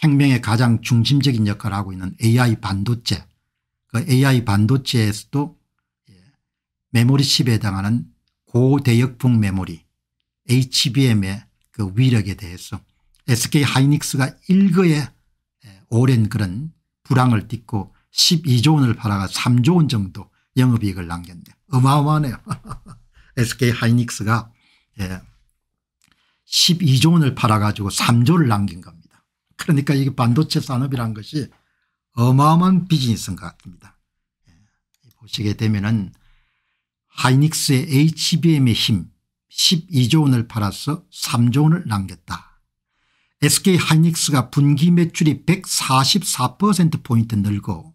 혁명의 가장 중심적인 역할을 하고 있는 AI 반도체 그 AI 반도체에서도 예, 메모리 칩에 해당하는 고대역풍 메모리 HBM의 그 위력에 대해서 SK 하이닉스가 일거에 예, 오랜 그런 불황을 딛고 12조 원을 팔아가 3조 원 정도 영업이익을 남겼네 어마어마하네요. SK 하이닉스가 12조 예, 원을 팔아가지고 3조를 남긴 겁니다. 그러니까 이게 반도체 산업이란 것이 어마어마한 비즈니스인 것 같습니다. 예, 보시게 되면은 하이닉스의 HBM의 힘 12조 원을 팔아서 3조 원을 남겼다. SK 하이닉스가 분기 매출이 144%포인트 늘고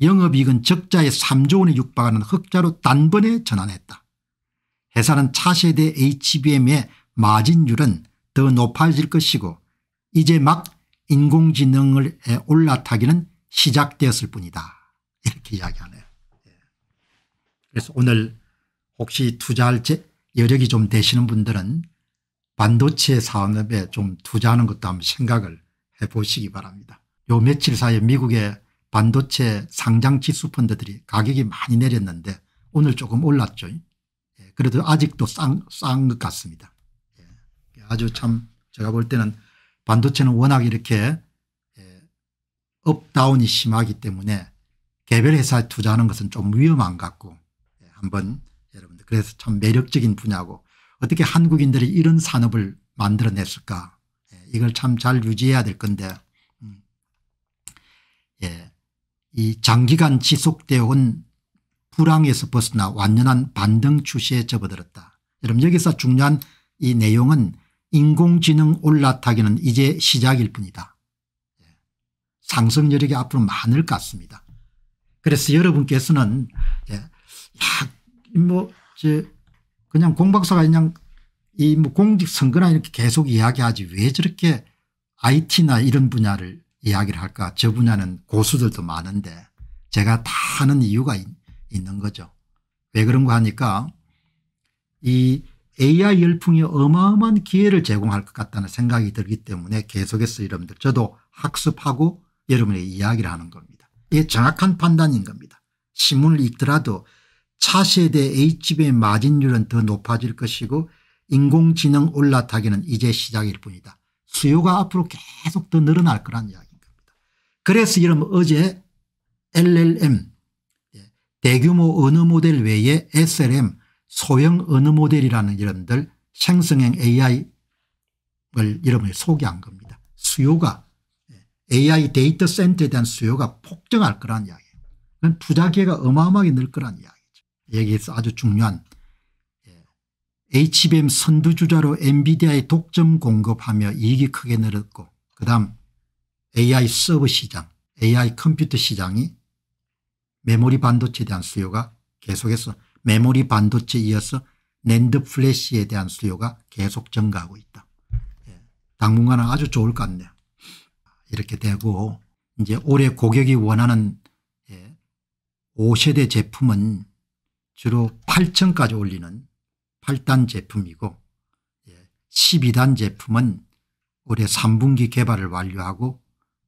영업이익은 적자의 3조 원에 육박하는 흑자로 단번에 전환했다. 회사는 차세대 HBM의 마진율은 더 높아질 것이고 이제 막 인공지능을 예, 올라타기는 시작되었을 뿐이다 이렇게 이야기하네요. 예. 그래서 오늘 혹시 투자할 여력이 좀 되시는 분들은 반도체 산업에 좀 투자하는 것도 한번 생각을 해보시기 바랍니다. 요 며칠 사이에 미국의 반도체 상장 지수 펀드들이 가격이 많이 내렸는데 오늘 조금 올랐죠. 예, 그래도 아직도 싼 것 같습니다. 아주 참 제가 볼 때는 반도체는 워낙 이렇게 예, 업다운이 심하기 때문에 개별 회사에 투자하는 것은 좀 위험한 것 같고 예, 한번 여러분들 그래서 참 매력적인 분야고 어떻게 한국인들이 이런 산업을 만들어냈을까 예, 이걸 참 잘 유지해야 될 건데 음, 예. 이 장기간 지속되어 온 불황에서 벗어나 완전한 반등 추세에 접어들었다. 여러분 여기서 중요한 이 내용은 인공지능 올라타기는 이제 시작일 뿐이다. 예. 상승 여력이 앞으로 많을 것 같습니다. 그래서 여러분께서는 야, 예, 뭐, 그냥 공박사가 그냥 이뭐 공직 선거나 이렇게 계속 이야기하지 왜 저렇게 IT나 이런 분야를 이야기를 할까? 저 분야는 고수들도 많은데 제가 다 하는 이유가 있는 거죠. 왜 그런 거 하니까 이 AI 열풍이 어마어마한 기회를 제공할 것 같다는 생각이 들기 때문에 계속해서 여러분들 저도 학습하고 여러분의 이야기를 하는 겁니다. 이게 정확한 판단인 겁니다. 신문을 읽더라도 차세대 H집의 마진율은 더 높아질 것이고 인공지능 올라타기는 이제 시작일 뿐이다. 수요가 앞으로 계속 더 늘어날 거란 이야기인 겁니다. 그래서 여러분 어제 LLM 예, 대규모 언어 모델 외에 SLM 소형 언어 모델이라는 이름들 생성형 AI를 이름을 소개한 겁니다. 수요가 예, AI 데이터 센터에 대한 수요가 폭등할 거란 이야기예요. 투자 기회가 어마어마하게 늘 거란 이야기죠. 여기에서 아주 중요한 예, HBM 선두주자로 엔비디아의 독점 공급하며 이익이 크게 늘었고 그다음 AI 서버 시장 AI 컴퓨터 시장이 메모리 반도체에 대한 수요가 계속해서 메모리 반도체에 이어서 랜드 플래시에 대한 수요가 계속 증가하고 있다. 예, 당분간은 아주 좋을 것 같네요. 이렇게 되고 이제 올해 고객이 원하는 5세대 예, 제품은 주로 8층까지 올리는 8단 제품이고 12단 예, 제품은 올해 3분기 개발을 완료하고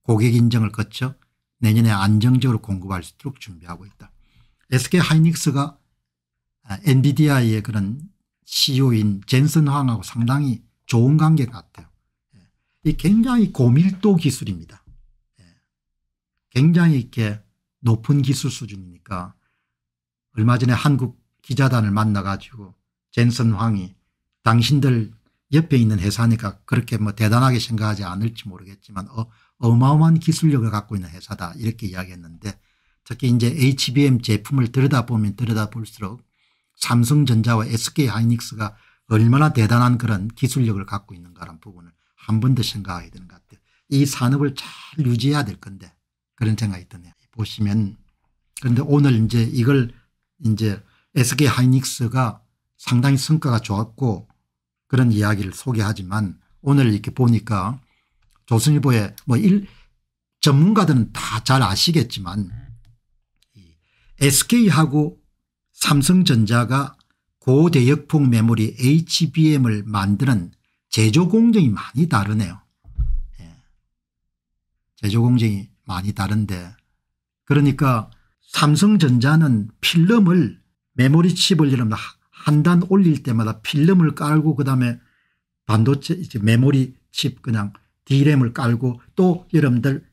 고객 인증을 거쳐 내년에 안정적으로 공급할 수 있도록 준비하고 있다. SK하이닉스가 아, 엔비디아의 그런 CEO인 젠슨 황하고 상당히 좋은 관계 같아요. 예. 이 굉장히 고밀도 기술입니다. 예. 굉장히 이렇게 높은 기술 수준이니까 얼마 전에 한국 기자단을 만나가지고 젠슨 황이 당신들 옆에 있는 회사니까 그렇게 뭐 대단하게 생각하지 않을지 모르겠지만 어, 어마어마한 기술력을 갖고 있는 회사다 이렇게 이야기했는데 특히 이제 HBM 제품을 들여다보면 들여다볼수록 삼성전자와 SK하이닉스가 얼마나 대단한 그런 기술력을 갖고 있는가라는 부분을 한 번 더 생각해야 되는 것 같아요. 이 산업을 잘 유지해야 될 건데 그런 생각이 드네요. 보시면 그런데 오늘 이제 이걸 이제 SK하이닉스가 상당히 성과가 좋았고 그런 이야기를 소개하지만 오늘 이렇게 보니까 조선일보의뭐 일, 전문가들은 다 잘 아시겠지만 SK하고 삼성전자가 고대역폭 메모리 HBM을 만드는 제조 공정이 많이 다르네요. 예. 제조 공정이 많이 다른데 그러니까 삼성전자는 필름을 메모리 칩을 한단 올릴 때마다 필름을 깔고 그다음에 반도체 이제 메모리 칩 그냥 D램을 깔고 또 여러분들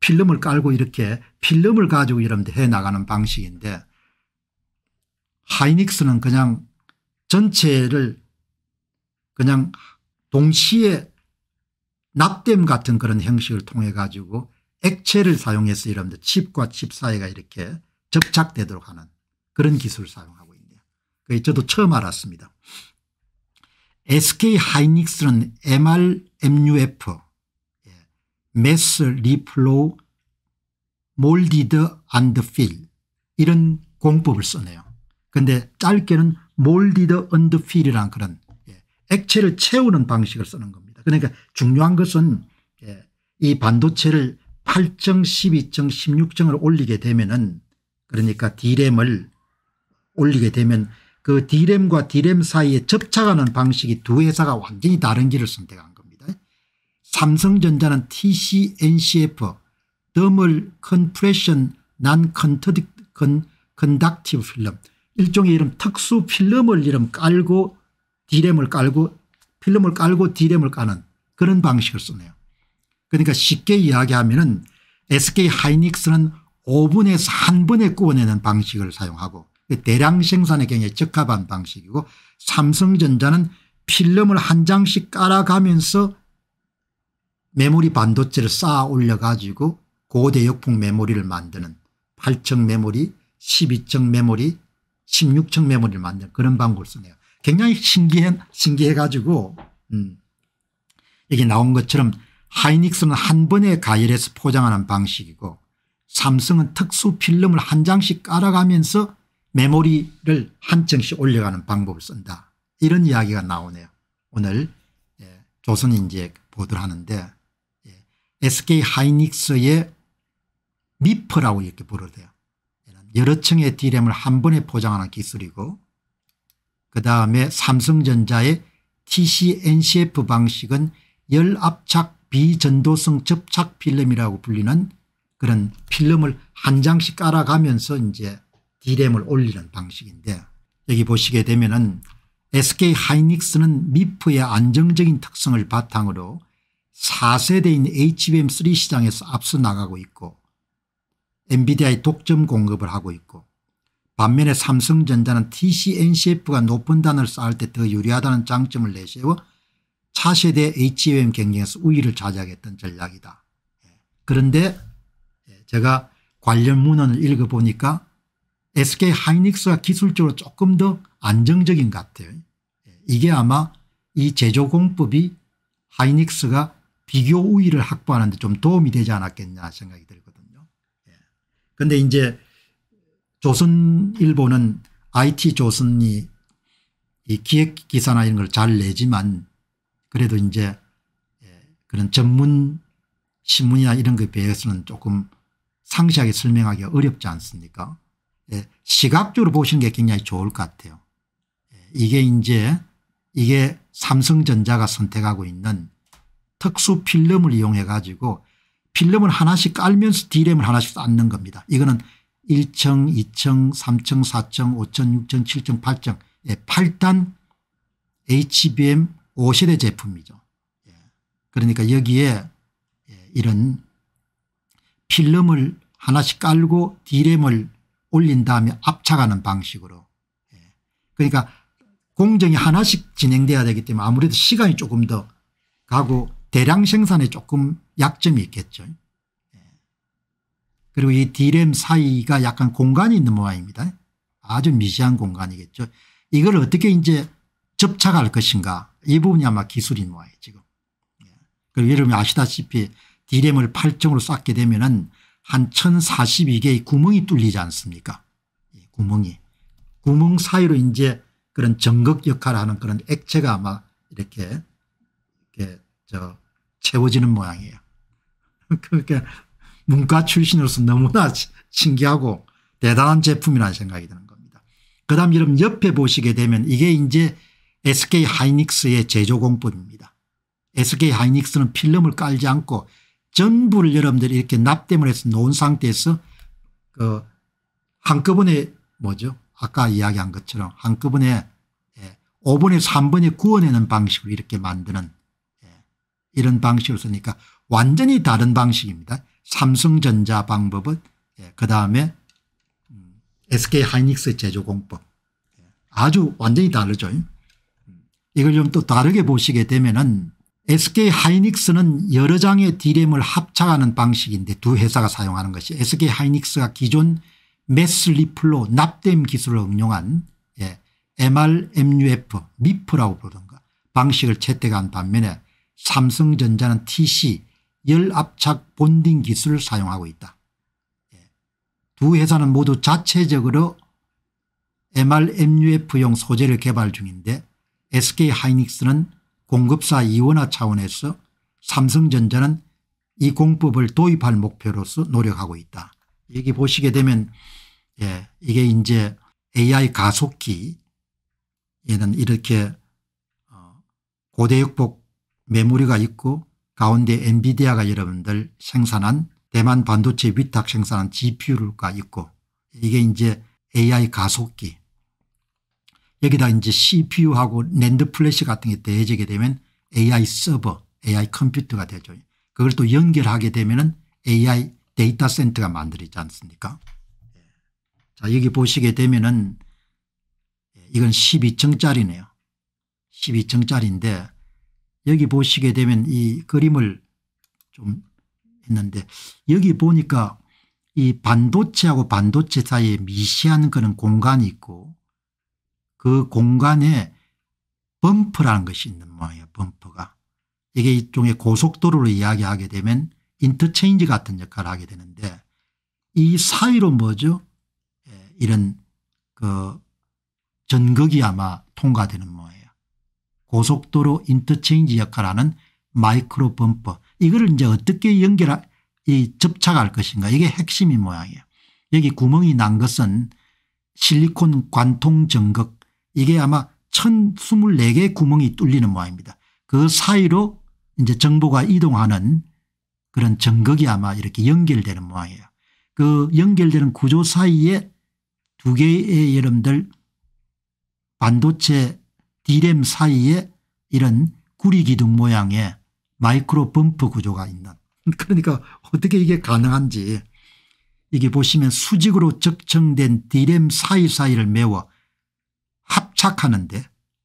필름을 깔고 이렇게 필름을 가지고 여러분들 해 나가는 방식인데 하이닉스는 그냥 전체를 그냥 동시에 납땜 같은 그런 형식을 통해 가지고 액체를 사용해서 이러면 칩과 칩 사이가 이렇게 접착되도록 하는 그런 기술을 사용하고 있네요. 그게 저도 처음 알았습니다. SK 하이닉스는 MRMUF, Mass Reflow, m o 이런 공법을 써내요. 근데 짧게는 몰디드 언더필이라는 그런 예, 액체를 채우는 방식을 쓰는 겁니다. 그러니까 중요한 것은 예, 이 반도체를 8정, 12정, 16정을 올리게 되면은 그러니까 D램을 올리게 되면 그 D램과 D램 사이에 접착하는 방식이 두 회사가 완전히 다른 길을 선택한 겁니다. 삼성전자는 TCNCF 더멀 컨프레션 난 컨덕티브 필름 일종의 이름 특수 필름을 이름 깔고 디램을 깔고 필름을 깔고 디램을 까는 그런 방식을 쓰네요. 그러니까 쉽게 이야기하면은 SK 하이닉스는 오븐에서한 번에 구워내는 방식을 사용하고 그 대량 생산에 굉장히 적합한 방식이고 삼성전자는 필름을 한 장씩 깔아가면서 메모리 반도체를 쌓아 올려가지고 고대역풍 메모리를 만드는 8층 메모리, 12층 메모리, 16층 메모리를 만든 그런 방법을 쓰네요. 굉장히 신기해, 신기해가지고, 음, 여기 나온 것처럼 하이닉스는 한 번에 가열해서 포장하는 방식이고 삼성은 특수 필름을 한 장씩 깔아가면서 메모리를 한 층씩 올려가는 방법을 쓴다. 이런 이야기가 나오네요. 오늘 예, 조선인재 보도를 하는데 예, SK 하이닉스의 미퍼라고 이렇게 부르대요. 여러 층의 D램을 한 번에 포장하는 기술이고 그다음에 삼성전자의 TCNCF 방식은 열압착 비전도성 접착 필름이라고 불리는 그런 필름을 한 장씩 깔아가면서 이제 D램을 올리는 방식인데 여기 보시게 되면은 SK 하이닉스는 미프의 안정적인 특성을 바탕으로 4세대인 HBM3 시장에서 앞서 나가고 있고 엔비디아의 독점 공급을 하고 있고 반면에 삼성전자는 TCNCF가 높은 단을 쌓을 때 더 유리하다는 장점을 내세워 차세대 HBM e 경쟁에서 우위를 차지하겠던 전략이다. 그런데 예, 제가 관련 문헌을 읽어보니까 SK 하이닉스가 기술적으로 조금 더 안정적인 것 같아요. 예, 이게 아마 이 제조공법이 하이닉스가 비교 우위를 확보하는 데 좀 도움이 되지 않았겠냐 생각이 들거든요. 그런데 이제 조선일보는 IT 조선이 이 기획기사나 이런 걸 잘 내지만 그래도 이제 예, 그런 전문 신문이나 이런 것에 비해서는 조금 상세하게 설명하기 어렵지 않습니까 예, 시각적으로 보시는 게 굉장히 좋을 것 같아요. 예, 이게 이제 이게 삼성전자가 선택하고 있는 특수 필름을 이용해 가지고 필름을 하나씩 깔면서 D램을 하나씩 쌓는 겁니다. 이거는 1층, 2층, 3층, 4층, 5층, 6층, 7층, 8층 예, 8단 HBM 5세대 제품이죠. 예. 그러니까 여기에 예, 이런 필름을 하나씩 깔고 D램을 올린 다음에 압착하는 방식으로 예. 그러니까 공정이 하나씩 진행돼야 되기 때문에 아무래도 시간이 조금 더 가고 대량 생산에 조금 약점이 있겠죠. 예. 그리고 이 D램 사이가 약간 공간이 있는 모양입니다. 아주 미세한 공간이겠죠. 이걸 어떻게 이제 접착할 것인가 이 부분이 아마 기술인 모양이에요 지금. 예. 그리고 여러분이 아시다시피 D램을 8점으로 쌓게 되면 은한 1042개의 구멍이 뚫리지 않습니까 예, 구멍이. 구멍 사이로 이제 그런 정극 역할을 하는 그런 액체가 아마 이렇게, 이렇게 저 채워지는 모양이에요. 그러니까 문과 출신으로서 너무나 신기하고 대단한 제품이라는 생각이 드는 겁니다. 그 다음 여러분 옆에 보시게 되면 이게 이제 SK 하이닉스의 제조 공법입니다. SK 하이닉스는 필름을 깔지 않고 전부를 여러분들이 이렇게 납땜을 해서 놓은 상태에서 그 한꺼번에 뭐죠 아까 이야기한 것처럼 한꺼번에 5분에 예, 3번에 구워내는 방식으로 이렇게 만드는 이런 방식으로 쓰니까 완전히 다른 방식입니다. 삼성전자 방법은 예, 그 다음에 SK하이닉스 음, 제조공법 예, 아주 완전히 다르죠. 음, 이걸 좀 또 다르게 보시게 되면 은 SK하이닉스는 여러 장의 디램을 합작하는 방식인데 두 회사가 사용하는 것이 SK하이닉스가 기존 메슬리플로 납땜 기술을 응용한 예, MRMUF, MIF라고 부르는 거 방식을 채택한 반면에 삼성전자는 TC 열압착 본딩 기술을 사용하고 있다. 예. 두 회사는 모두 자체적으로 MRMUF용 소재를 개발 중인데 SK하이닉스는 공급사 이원화 차원에서 삼성전자는 이 공법을 도입할 목표로서 노력하고 있다. 여기 보시게 되면 예, 이게 이제 AI 가속기 얘는 이렇게 어, 고대역폭 메모리가 있고 가운데 엔비디아가 여러분들 생산한 대만 반도체 위탁 생산한 GPU가 있고 이게 이제 AI 가속기 여기다 이제 CPU하고 랜드 플래시 같은 게대해지게 되면 AI 서버 AI 컴퓨터가 되죠. 그걸 또 연결하게 되면 은 AI 데이터 센터가 만들어지지 않습니까 자 여기 보시게 되면 은 이건 12층짜리네요. 12층짜리인데 여기 보시게 되면 이 그림을 좀 했는데 여기 보니까 이 반도체하고 반도체 사이에 미시한 그런 공간이 있고 그 공간에 범퍼라는 것이 있는 모양이에요. 범퍼가. 이게 일종의 고속도로를 이야기하게 되면 인터체인지 같은 역할을 하게 되는데 이 사이로 뭐죠? 예, 이런 그 전극이 아마 통과되는 모양이에요. 고속도로 인터체인지 역할하는 마이크로 범퍼 이거를 이제 어떻게 연결할 이 접착할 것인가 이게 핵심인 모양이에요. 여기 구멍이 난 것은 실리콘 관통 전극 이게 아마 1024개의 구멍이 뚫리는 모양입니다. 그 사이로 이제 정보가 이동하는 그런 전극이 아마 이렇게 연결되는 모양이에요. 그 연결되는 구조 사이에 두 개의 여러분들 반도체 디램 사이에 이런 구리 기둥 모양의 마이크로 범퍼 구조가 있는 그러니까 어떻게 이게 가능한지 이게 보시면 수직으로 적정된 디램 사이사이를 메워 합착하는데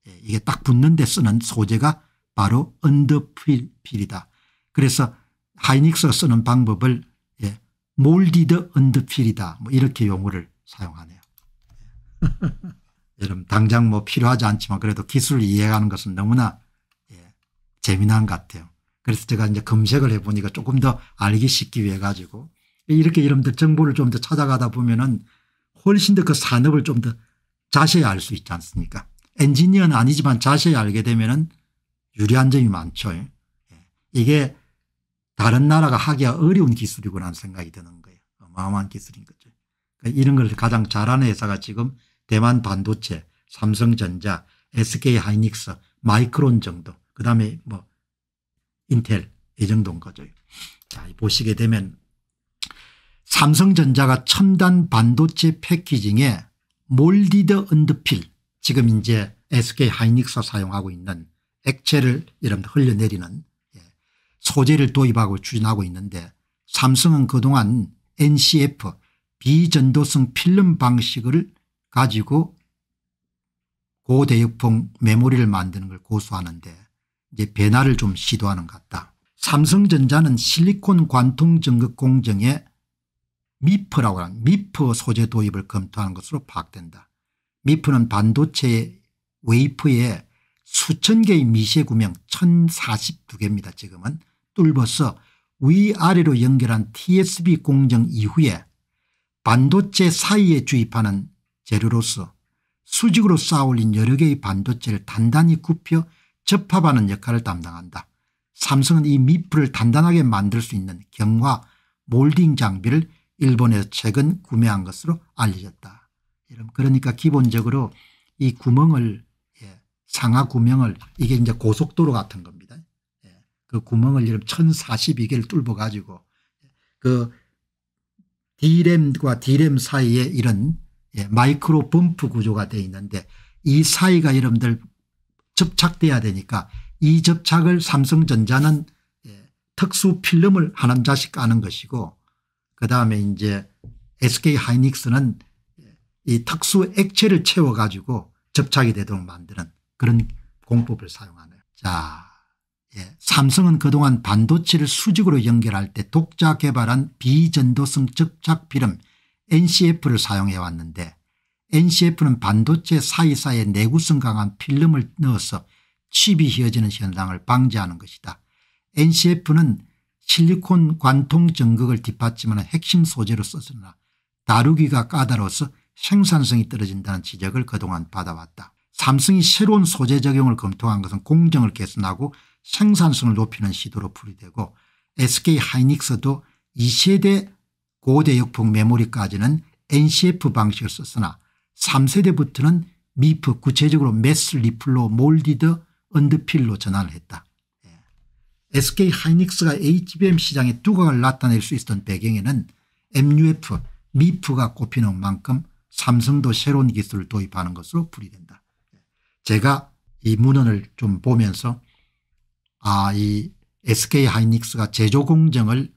예, 이게 딱 붙는데 쓰는 소재가 바로 언더필이다. 그래서 하이닉스가 쓰는 방법을 예, 몰디드 언더필이다. 뭐 이렇게 용어를 사용하네요. 여러분 당장 뭐 필요하지 않지만 그래도 기술을 이해하는 것은 너무나 예, 재미난 것 같아요. 그래서 제가 이제 검색을 해보니까 조금 더 알기 쉽기 위해 가지고 이렇게 여러분들 정보를 좀 더 찾아가다 보면은 훨씬 더 그 산업을 좀 더 자세히 알 수 있지 않습니까? 엔지니어는 아니지만 자세히 알게 되면은 유리한 점이 많죠. 예. 이게 다른 나라가 하기가 어려운 기술이구나 하는 생각이 드는 거예요. 어마어마한 기술인 거죠. 그러니까 이런 걸 가장 잘하는 회사가 지금 대만 반도체, 삼성전자, SK하이닉스, 마이크론 정도 그 다음에 뭐 인텔 이 정도인 거죠. 자, 보시게 되면 삼성전자가 첨단 반도체 패키징에 몰디드 언드필 지금 이제 SK하이닉스 사용하고 있는 액체를 이런 흘려내리는 예, 소재를 도입하고 추진하고 있는데 삼성은 그동안 NCF 비전도성 필름 방식을 가지고 고대역풍 메모리를 만드는 걸 고수하는데 이제 변화를 좀 시도하는 것 같다. 삼성전자는 실리콘 관통 전극 공정에 미프라고 하는 미프 소재 도입을 검토하는 것으로 파악된다. 미프는 반도체 웨이프에 수천 개의 미세 구명 1042개입니다. 지금은 뚫어서 위아래로 연결한 TSB 공정 이후에 반도체 사이에 주입하는 재료로서 수직으로 쌓아올린 여러 개의 반도체를 단단히 굽혀 접합하는 역할을 담당한다. 삼성은 이 미프를 단단하게 만들 수 있는 경화 몰딩 장비를 일본에서 최근 구매한 것으로 알려졌다. 그러니까 기본적으로 이 구멍을 예, 상하 구멍을 이게 이제 고속도로 같은 겁니다. 예, 그 구멍을 1042개를 뚫어 가지고 예, 그 D램과 D램 사이에 이런 예, 마이크로 범프 구조가 되어 있는데 이 사이가 여러분들 접착돼야 되니까 이 접착을 삼성전자는 예, 특수 필름을 하남 자식 까는 것이고 그다음에 이제 SK 하이닉스는 예, 이 특수 액체를 채워 가지고 접착이 되도록 만드는 그런 공법을 사용하네요. 자, 예, 삼성은 그동안 반도체를 수직으로 연결할 때 독자 개발한 비전도성 접착 필름 NCF를 사용해 왔는데 NCF는 반도체 사이사이에 내구성 강한 필름을 넣어서 칩이 휘어지는 현상을 방지하는 것이다. NCF는 실리콘 관통 전극을 뒷받침하는 핵심 소재로 썼으나 다루기가 까다로워서 생산성이 떨어진다는 지적을 그동안 받아왔다. 삼성이 새로운 소재 적용을 검토한 것은 공정을 개선하고 생산성을 높이는 시도로 풀이되고 SK하이닉스도 2세대 고대 역풍 메모리까지는 NCF 방식을 썼으나 3세대부터는 미프 구체적으로 메스 리플로 몰디드 언드필로 전환을 했다. SK 예. 하이닉스가 HBM 시장의 두각을 나타낼 수 있었던 배경에는 MUF 미프가 꼽히는 만큼 삼성도 새로운 기술을 도입하는 것으로 풀이된다. 예. 제가 이 문헌을 좀 보면서 아이 SK 하이닉스가 제조 공정을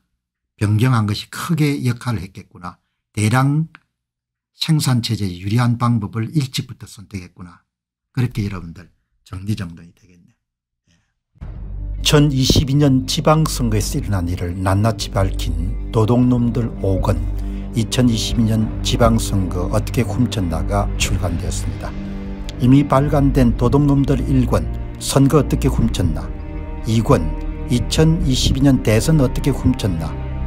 변경한 것이 크게 역할을 했겠구나. 대량 생산체제에 유리한 방법을 일찍부터 선택했구나. 그렇게 여러분들 정리정돈이 되겠네. 2022년 예. 지방선거에서 일어난 일을 낱낱이 밝힌 도둑놈들 5권 2022년 지방선거 어떻게 훔쳤나가 출간되었습니다. 이미 발간된 도둑놈들 1권 선거 어떻게 훔쳤나 2권 2022년 대선 어떻게 훔쳤나